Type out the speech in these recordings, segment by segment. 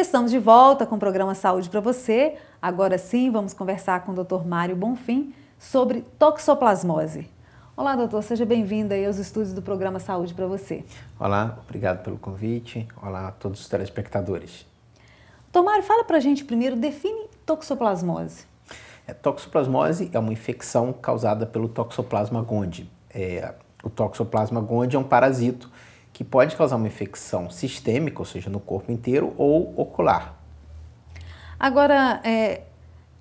estamos de volta com o programa Saúde para você. Agora sim, vamos conversar com o Dr. Mário Bonfim sobre toxoplasmose. Olá, doutor, seja bem-vindo aí aos estúdios do programa Saúde para você. Olá, obrigado pelo convite. Olá a todos os telespectadores. Tomário, fala para a gente primeiro, define toxoplasmose. É, toxoplasmose é uma infecção causada pelo toxoplasma gondii. É, o toxoplasma gondii é um parasito que pode causar uma infecção sistêmica, ou seja, no corpo inteiro, ou ocular. Agora, é,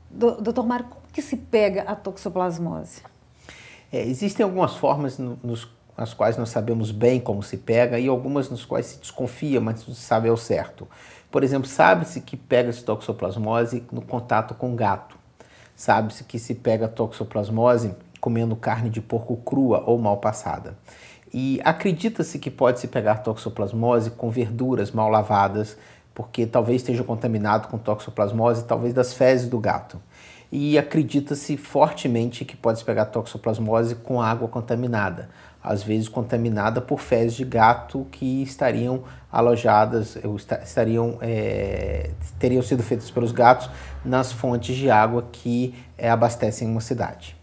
doutor Marco, como que se pega a toxoplasmose? É, existem algumas formas no, nos, nas quais nós sabemos bem como se pega e algumas nas quais se desconfia, mas não se sabe ao certo. Por exemplo, sabe-se que pega-se toxoplasmose no contato com gato. Sabe-se que se pega toxoplasmose comendo carne de porco crua ou mal passada. E acredita-se que pode se pegar toxoplasmose com verduras mal lavadas, porque talvez esteja contaminado com toxoplasmose, talvez das fezes do gato. E acredita-se fortemente que pode se pegar toxoplasmose com água contaminada, às vezes contaminada por fezes de gato que estariam alojadas, estariam, é, teriam sido feitas pelos gatos nas fontes de água que é, abastecem uma cidade.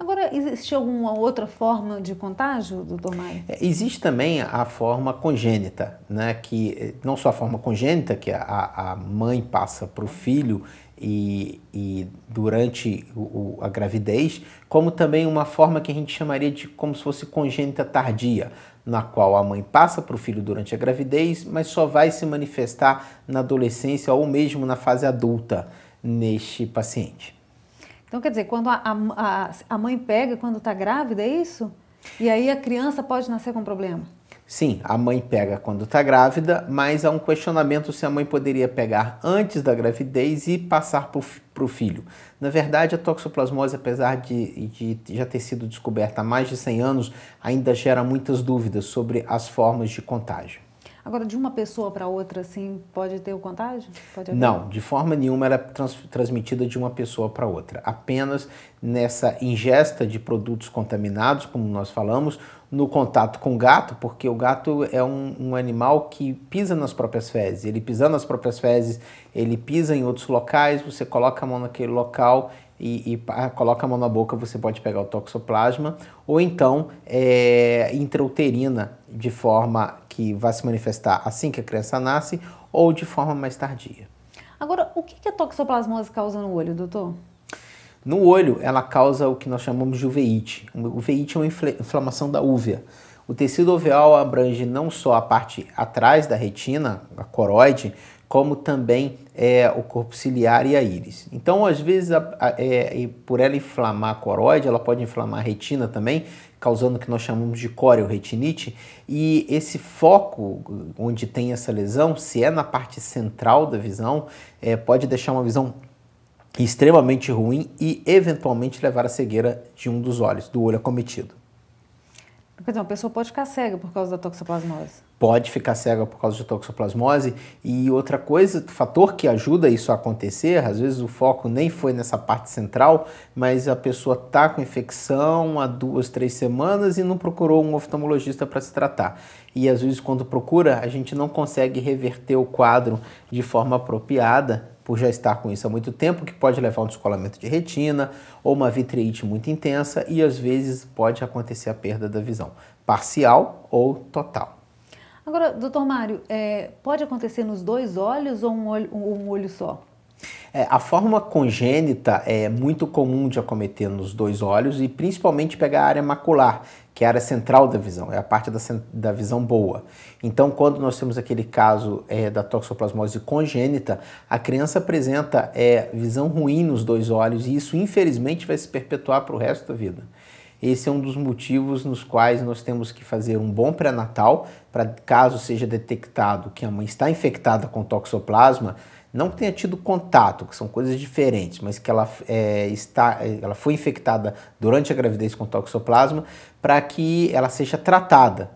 Agora, existe alguma outra forma de contágio, doutor Maia? É, existe também a forma congênita, né? Que eh, não só a forma congênita, que a, a mãe passa para o filho e, e, durante o, a gravidez, como também uma forma que a gente chamaria de como se fosse congênita tardia, na qual a mãe passa para o filho durante a gravidez, mas só vai se manifestar na adolescência ou mesmo na fase adulta neste paciente. Então, quer dizer, quando a, a, a mãe pega quando está grávida, é isso? E aí a criança pode nascer com problema? Sim, a mãe pega quando está grávida, mas há um questionamento se a mãe poderia pegar antes da gravidez e passar para o filho. Na verdade, a toxoplasmose, apesar de, de, já ter sido descoberta há mais de 100 anos, ainda gera muitas dúvidas sobre as formas de contágio. Agora, de uma pessoa para outra, assim, pode ter o contágio? Pode Não, de forma nenhuma ela é trans transmitida de uma pessoa para outra. Apenas nessa ingesta de produtos contaminados, como nós falamos, no contato com o gato, porque o gato é um, um, animal que pisa nas próprias fezes. Ele pisando nas próprias fezes, ele pisa em outros locais, você coloca a mão naquele local e, e coloca a mão na boca, você pode pegar o toxoplasma, ou então é, intrauterina de forma que vai se manifestar assim que a criança nasce ou de forma mais tardia. Agora, o que a toxoplasmose causa no olho, doutor? No olho, ela causa o que nós chamamos de uveíte. O uveíte é uma inflamação da úvea. O tecido oveal abrange não só a parte atrás da retina, a coroide, como também é, o corpo ciliar e a íris. Então, às vezes, a, a, é, por ela inflamar a coroide, ela pode inflamar a retina também, causando o que nós chamamos de corioretinite. E esse foco uh, onde tem essa lesão, se é na parte central da visão, é, pode deixar uma visão extremamente ruim e eventualmente levar à cegueira de um dos olhos, do olho acometido. Quer dizer, uma pessoa pode ficar cega por causa da toxoplasmose pode ficar cega por causa de toxoplasmose. E outra coisa, fator que ajuda isso a acontecer, às vezes o foco nem foi nessa parte central, mas a pessoa está com infecção há duas, três semanas e não procurou um oftalmologista para se tratar. E às vezes quando procura, a gente não consegue reverter o quadro de forma apropriada por já estar com isso há muito tempo, que pode levar a um descolamento de retina ou uma vitreite muito intensa e às vezes pode acontecer a perda da visão, parcial ou total. Agora, doutor Mário, é, pode acontecer nos dois olhos ou um olho, um olho só? É, a forma congênita é muito comum de acometer nos dois olhos e principalmente pegar a área macular, que é a área central da visão, é a parte da, da visão boa. Então, quando nós temos aquele caso é, da toxoplasmose congênita, a criança apresenta é, visão ruim nos dois olhos e isso, infelizmente, vai se perpetuar para o resto da vida. Esse é um dos motivos nos quais nós temos que fazer um bom pré-natal, para caso seja detectado que a mãe está infectada com toxoplasma, não tenha tido contato, que são coisas diferentes, mas que ela, é, está, ela foi infectada durante a gravidez com toxoplasma, para que ela seja tratada.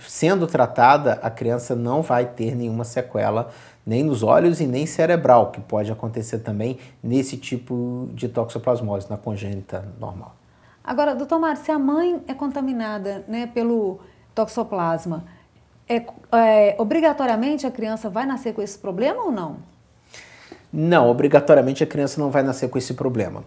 Sendo tratada, a criança não vai ter nenhuma sequela, nem nos olhos e nem cerebral, que pode acontecer também nesse tipo de toxoplasmose, na congênita normal. Agora, doutor Mário, se a mãe é contaminada né, pelo toxoplasma, é, é, obrigatoriamente a criança vai nascer com esse problema ou não? Não, obrigatoriamente a criança não vai nascer com esse problema.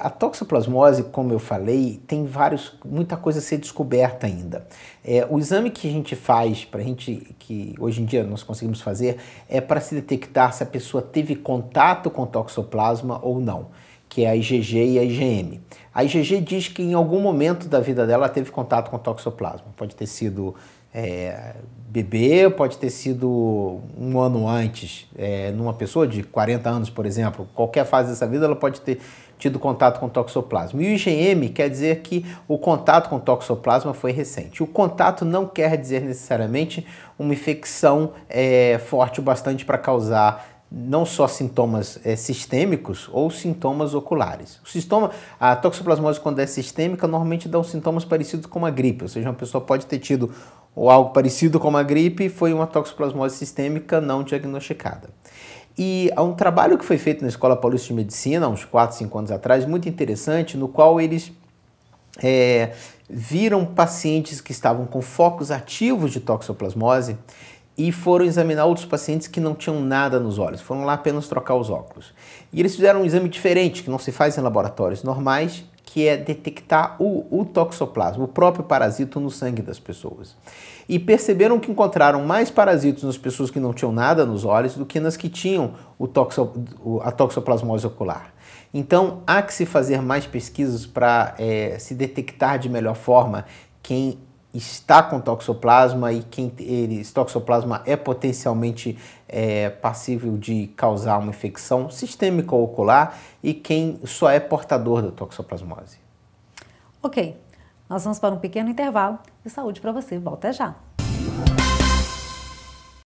a toxoplasmose, como eu falei, tem vários, muita coisa a ser descoberta ainda. É, o exame que a gente faz, para gente que hoje em dia nós conseguimos fazer, é para se detectar se a pessoa teve contato com toxoplasma ou não que é a IgG e a IgM. A IgG diz que em algum momento da vida dela teve contato com toxoplasma. Pode ter sido é, bebê, pode ter sido um ano antes, é, numa pessoa de 40 anos, por exemplo, qualquer fase dessa vida, ela pode ter tido contato com toxoplasma. E o IgM quer dizer que o contato com toxoplasma foi recente. O contato não quer dizer necessariamente uma infecção é, forte o bastante para causar não só sintomas é, sistêmicos ou sintomas oculares. O sintoma, a toxoplasmose, quando é sistêmica, normalmente dá sintomas parecidos com uma gripe, ou seja, uma pessoa pode ter tido ou algo parecido com uma gripe e foi uma toxoplasmose sistêmica não diagnosticada. E há um trabalho que foi feito na Escola Paulista de Medicina, uns 4, 5 anos atrás, muito interessante, no qual eles é, viram pacientes que estavam com focos ativos de toxoplasmose e foram examinar outros pacientes que não tinham nada nos olhos, foram lá apenas trocar os óculos. E eles fizeram um exame diferente, que não se faz em laboratórios normais, que é detectar o, o toxoplasma, o próprio parasito no sangue das pessoas. E perceberam que encontraram mais parasitos nas pessoas que não tinham nada nos olhos do que nas que tinham o toxo, a toxoplasmose ocular. Então, há que se fazer mais pesquisas para é, eh, se detectar de melhor forma quem está com toxoplasma e quem eles toxoplasma é potencialmente é, passível de causar uma infecção sistêmica ou ocular e quem só é portador da toxoplasmose. Ok, nós vamos para um pequeno intervalo e saúde para você. Volta já.